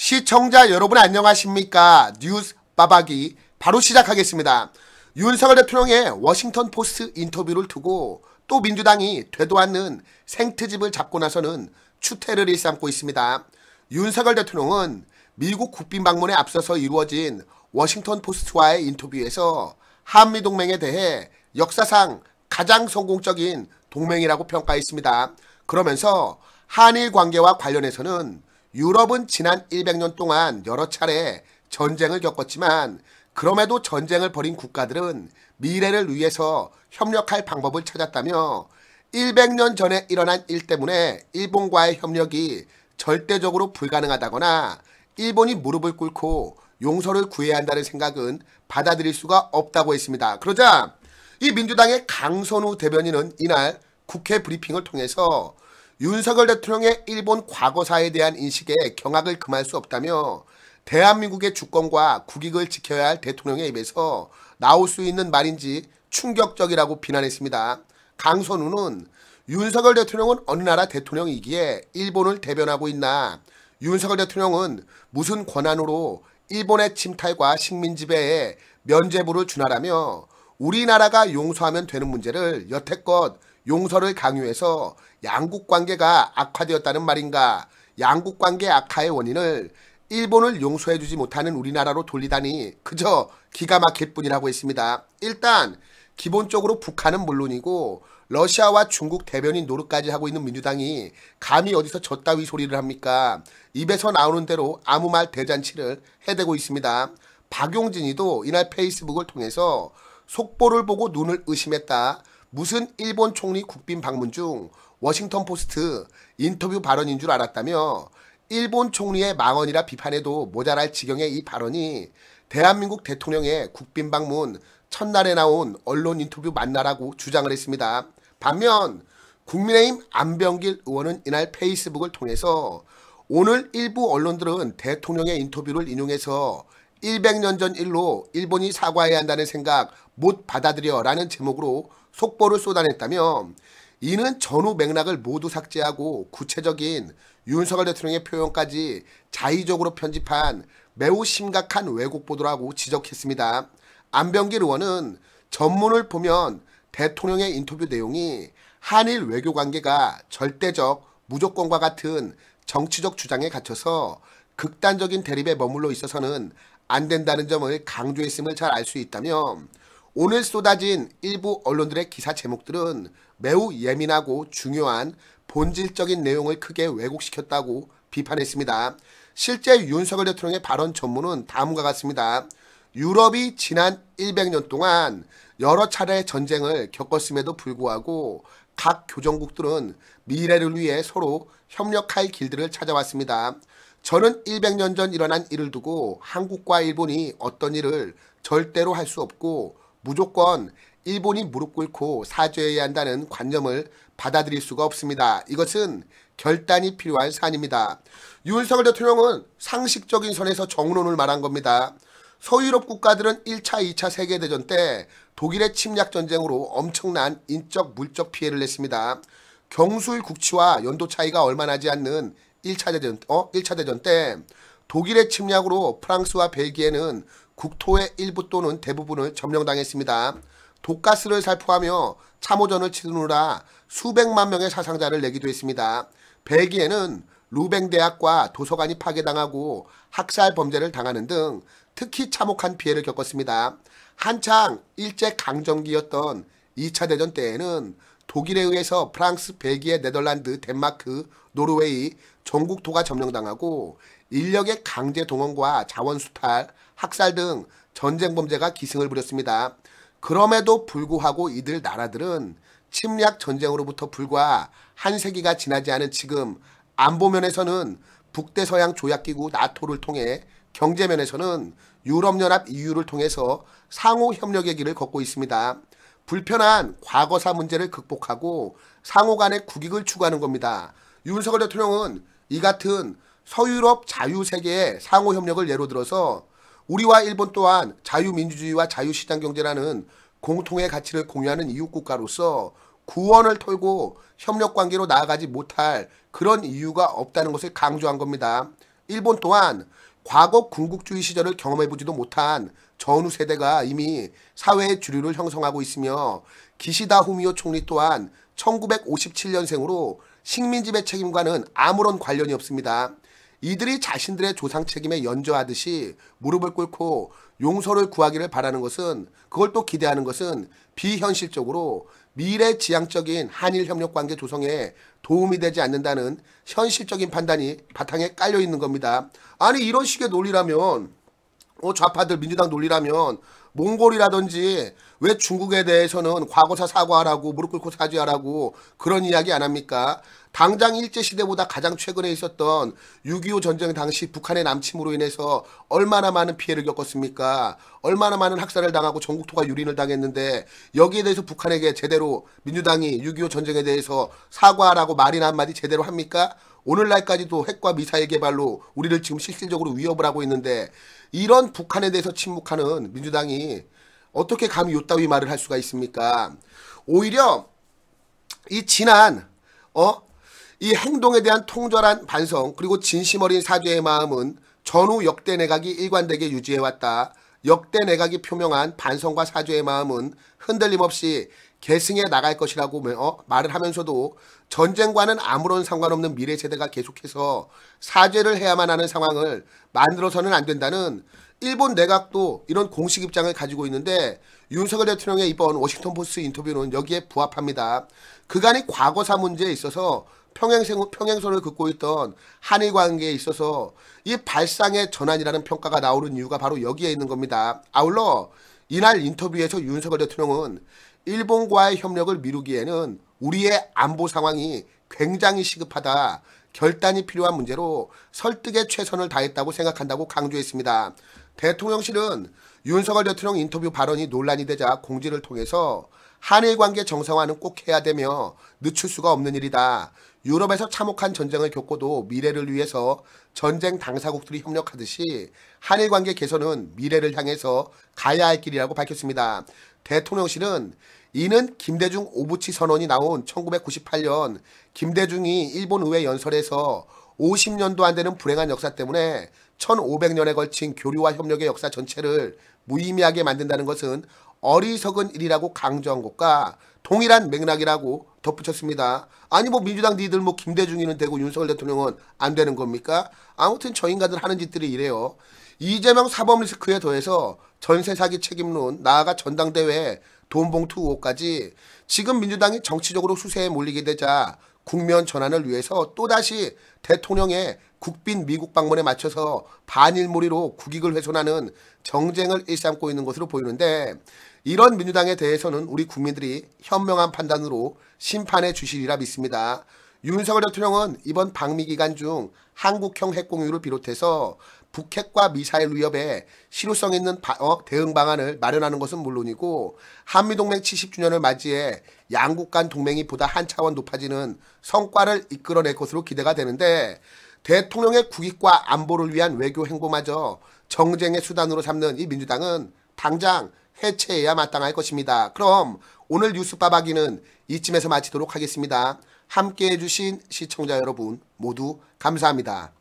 시청자 여러분 안녕하십니까 뉴스 빠박이 바로 시작하겠습니다. 윤석열 대통령의 워싱턴 포스트 인터뷰를 두고 또 민주당이 되도 않는 생트집을 잡고 나서는 추태를 일삼고 있습니다. 윤석열 대통령은 미국 국빈 방문에 앞서서 이루어진 워싱턴 포스트와의 인터뷰에서 한미동맹에 대해 역사상 가장 성공적인 동맹이라고 평가했습니다. 그러면서 한일 관계와 관련해서는 유럽은 지난 100년 동안 여러 차례 전쟁을 겪었지만 그럼에도 전쟁을 벌인 국가들은 미래를 위해서 협력할 방법을 찾았다며 100년 전에 일어난 일 때문에 일본과의 협력이 절대적으로 불가능하다거나 일본이 무릎을 꿇고 용서를 구해야 한다는 생각은 받아들일 수가 없다고 했습니다. 그러자 이 민주당의 강선우 대변인은 이날 국회 브리핑을 통해서 윤석열 대통령의 일본 과거사에 대한 인식에 경악을 금할 수 없다며 대한민국의 주권과 국익을 지켜야 할 대통령의 입에서 나올 수 있는 말인지 충격적이라고 비난했습니다. 강선우는 윤석열 대통령은 어느 나라 대통령이기에 일본을 대변하고 있나 윤석열 대통령은 무슨 권한으로 일본의 침탈과 식민지배에 면제부를 준하라며 우리나라가 용서하면 되는 문제를 여태껏 용서를 강요해서 양국 관계가 악화되었다는 말인가? 양국 관계 악화의 원인을 일본을 용서해주지 못하는 우리나라로 돌리다니 그저 기가 막힐 뿐이라고 했습니다. 일단 기본적으로 북한은 물론이고 러시아와 중국 대변인 노릇까지 하고 있는 민주당이 감히 어디서 졌다위 소리를 합니까? 입에서 나오는 대로 아무 말 대잔치를 해대고 있습니다. 박용진이도 이날 페이스북을 통해서 속보를 보고 눈을 의심했다. 무슨 일본 총리 국빈 방문 중 워싱턴 포스트 인터뷰 발언인 줄 알았다며 일본 총리의 망언이라 비판해도 모자랄 지경의 이 발언이 대한민국 대통령의 국빈 방문 첫날에 나온 언론 인터뷰 만나라고 주장을 했습니다. 반면 국민의힘 안병길 의원은 이날 페이스북을 통해서 오늘 일부 언론들은 대통령의 인터뷰를 인용해서 100년 전 일로 일본이 사과해야 한다는 생각 못 받아들여 라는 제목으로 속보를 쏟아냈다며 이는 전후 맥락을 모두 삭제하고 구체적인 윤석열 대통령의 표현까지 자의적으로 편집한 매우 심각한 왜곡 보도라고 지적했습니다. 안병길 의원은 전문을 보면 대통령의 인터뷰 내용이 한일 외교 관계가 절대적 무조건과 같은 정치적 주장에 갇혀서 극단적인 대립에 머물러 있어서는 안 된다는 점을 강조했음을 잘 알 수 있다며 오늘 쏟아진 일부 언론들의 기사 제목들은 매우 예민하고 중요한 본질적인 내용을 크게 왜곡시켰다고 비판했습니다. 실제 윤석열 대통령의 발언 전문은 다음과 같습니다. 유럽이 지난 100년 동안 여러 차례 전쟁을 겪었음에도 불구하고 각 교정국들은 미래를 위해 서로 협력할 길들을 찾아왔습니다. 저는 100년 전 일어난 일을 두고 한국과 일본이 어떤 일을 절대로 할 수 없고 무조건 일본이 무릎 꿇고 사죄해야 한다는 관념을 받아들일 수가 없습니다. 이것은 결단이 필요한 사안입니다. 윤석열 대통령은 상식적인 선에서 정론을 말한 겁니다. 서유럽 국가들은 1차, 2차 세계대전 때 독일의 침략전쟁으로 엄청난 인적, 물적 피해를 냈습니다. 경술 국치와 연도 차이가 얼마 나지 않는 1차 대전, 어? 1차 대전 때 독일의 침략으로 프랑스와 벨기에는 국토의 일부 또는 대부분을 점령당했습니다. 독가스를 살포하며 참호전을 치르느라 수백만 명의 사상자를 내기도 했습니다. 벨기에는 루뱅 대학과 도서관이 파괴당하고 학살 범죄를 당하는 등 특히 참혹한 피해를 겪었습니다. 한창 일제 강점기였던 2차 대전 때에는 독일에 의해서 프랑스, 벨기에, 네덜란드, 덴마크, 노르웨이 전국 토가 점령당하고 인력의 강제 동원과 자원 수탈, 학살 등 전쟁 범죄가 기승을 부렸습니다. 그럼에도 불구하고 이들 나라들은 침략 전쟁으로부터 불과 한 세기가 지나지 않은 지금 안보면에서는 북대서양 조약기구 나토를 통해 경제면에서는 유럽연합 EU를 통해서 상호 협력의 길을 걷고 있습니다. 불편한 과거사 문제를 극복하고 상호 간의 국익을 추구하는 겁니다. 윤석열 대통령은 이 같은 서유럽 자유세계의 상호 협력을 예로 들어서 우리와 일본 또한 자유민주주의와 자유시장경제라는 공통의 가치를 공유하는 이웃국가로서 구원을 털고 협력관계로 나아가지 못할 그런 이유가 없다는 것을 강조한 겁니다. 일본 또한 과거 군국주의 시절을 경험해보지도 못한 전후 세대가 이미 사회의 주류를 형성하고 있으며 기시다 후미오 총리 또한 1957년생으로 식민지배 책임과는 아무런 관련이 없습니다. 이들이 자신들의 조상 책임에 연저하듯이 무릎을 꿇고 용서를 구하기를 바라는 것은 그걸 또 기대하는 것은 비현실적으로 미래 지향적인 한일 협력 관계 조성에 도움이 되지 않는다는 현실적인 판단이 바탕에 깔려 있는 겁니다. 아니 이런 식의 논리라면 어, 좌파들 민주당 논리라면 몽골이라든지 왜 중국에 대해서는 과거사 사과하라고 무릎 꿇고 사죄하라고 그런 이야기 안 합니까? 당장 일제시대보다 가장 최근에 있었던 6.25 전쟁 당시 북한의 남침으로 인해서 얼마나 많은 피해를 겪었습니까? 얼마나 많은 학살을 당하고 전국토가 유린을 당했는데 여기에 대해서 북한에게 제대로 민주당이 6.25 전쟁에 대해서 사과라고 말이나 한마디 제대로 합니까? 오늘날까지도 핵과 미사일 개발로 우리를 지금 실질적으로 위협을 하고 있는데 이런 북한에 대해서 침묵하는 민주당이 어떻게 감히 요따위 말을 할 수가 있습니까? 오히려 이 지난 어이 행동에 대한 통절한 반성 그리고 진심 어린 사죄의 마음은 전후 역대 내각이 일관되게 유지해왔다. 역대 내각이 표명한 반성과 사죄의 마음은 흔들림 없이 계승해 나갈 것이라고 어, 말을 하면서도 전쟁과는 아무런 상관없는 미래 세대가 계속해서 사죄를 해야만 하는 상황을 만들어서는 안 된다는 일본 내각도 이런 공식 입장을 가지고 있는데 윤석열 대통령의 이번 워싱턴 포스트 인터뷰는 여기에 부합합니다. 그간의 과거사 문제에 있어서 평행생, 평행선을 긋고 있던 한일 관계에 있어서 이 발상의 전환이라는 평가가 나오는 이유가 바로 여기에 있는 겁니다. 아울러 이날 인터뷰에서 윤석열 대통령은 일본과의 협력을 미루기에는 우리의 안보 상황이 굉장히 시급하다. 결단이 필요한 문제로 설득에 최선을 다했다고 생각한다고 강조했습니다. 대통령실은 윤석열 대통령 인터뷰 발언이 논란이 되자 공지를 통해서 한일 관계 정상화는 꼭 해야 되며 늦출 수가 없는 일이다. 유럽에서 참혹한 전쟁을 겪고도 미래를 위해서 전쟁 당사국들이 협력하듯이 한일 관계 개선은 미래를 향해서 가야 할 길이라고 밝혔습니다. 대통령실은 이는 김대중 오부치 선언이 나온 1998년 김대중이 일본 의회 연설에서 50년도 안 되는 불행한 역사 때문에 1500년에 걸친 교류와 협력의 역사 전체를 무의미하게 만든다는 것은 어리석은 일이라고 강조한 것과 동일한 맥락이라고 덧붙였습니다. 아니 뭐 민주당 니들 뭐 김대중이는 되고 윤석열 대통령은 안 되는 겁니까? 아무튼 저 인간들 하는 짓들이 이래요. 이재명 사법 리스크에 더해서 전세 사기 책임론 나아가 전당대회 돈봉투 의까지 지금 민주당이 정치적으로 수세에 몰리게 되자 국면 전환을 위해서 또다시 대통령의 국빈 미국 방문에 맞춰서 반일몰이로 국익을 훼손하는 정쟁을 일삼고 있는 것으로 보이는데 이런 민주당에 대해서는 우리 국민들이 현명한 판단으로 심판해 주시리라 믿습니다. 윤석열 대통령은 이번 방미 기간 중 한국형 핵공유를 비롯해서 북핵과 미사일 위협에 실효성 있는 바, 어, 대응 방안을 마련하는 것은 물론이고 한미동맹 70주년을 맞이해 양국 간 동맹이 보다 한 차원 높아지는 성과를 이끌어낼 것으로 기대가 되는데 대통령의 국익과 안보를 위한 외교 행보마저 정쟁의 수단으로 삼는 이 민주당은 당장 해체해야 마땅할 것입니다. 그럼 오늘 뉴스 빠박이는 이쯤에서 마치도록 하겠습니다. 함께해 주신 시청자 여러분 모두 감사합니다.